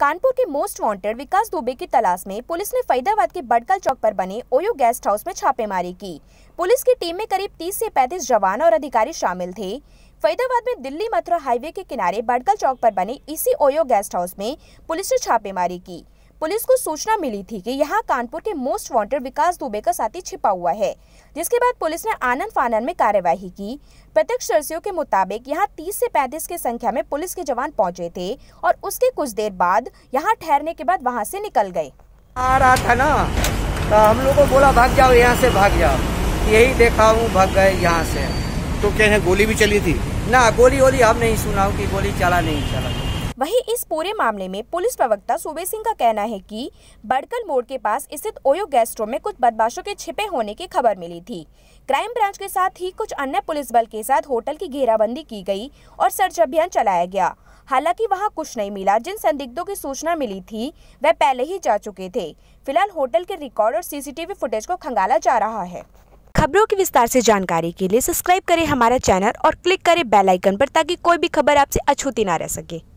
कानपुर के most wanted विकास दुबे की तलाश में पुलिस ने फरीदाबाद के बडकल चौक पर बने ओयो गेस्ट हाउस में छापेमारी की पुलिस की टीम में करीब 30 से 35 जवान और अधिकारी शामिल थे फरीदाबाद में दिल्ली मथुरा हाईवे के किनारे बडकल चौक पर बने इसी ओयो गेस्ट हाउस में पुलिस ने छापेमारी की पुलिस को सूचना मिली थी कि यहाँ कानपुर के मोस्ट वांटेड विकास दुबे का साथी छिपा हुआ है जिसके बाद पुलिस ने आनंद फानन में कार्यवाही की प्रत्यक्षदर्शियों के मुताबिक यहाँ 30 से 35 की संख्या में पुलिस के जवान पहुंचे थे और उसके कुछ देर बाद यहाँ ठहरने के बाद वहाँ ऐसी निकल गए आ रहा था ना तो हम लोग को बोला भाग जाओ यहाँ से भाग जाओ यही देखा हूँ भाग गए यहाँ से तो क्या है गोली भी चली थी ना गोली वोली हम नहीं सुना कि गोली चला नहीं चला वहीं इस पूरे मामले में पुलिस प्रवक्ता सूबे सिंह का कहना है कि बड़कल मोड़ के पास स्थित ओयो गेस्ट में कुछ बदमाशों के छिपे होने की खबर मिली थी क्राइम ब्रांच के साथ ही कुछ अन्य पुलिस बल के साथ होटल की घेराबंदी की गई और सर्च अभियान चलाया गया हालांकि वहां कुछ नहीं मिला जिन संदिग्धों की सूचना मिली थी वह पहले ही जा चुके थे फिलहाल होटल के रिकॉर्ड और सीसीटीवी फुटेज को खंगाला जा रहा है खबरों की विस्तार से जानकारी के लिए सब्सक्राइब करें हमारा चैनल और क्लिक करें बेल आइकन पर ताकि कोई भी खबर आपसे अछूती ना रह सके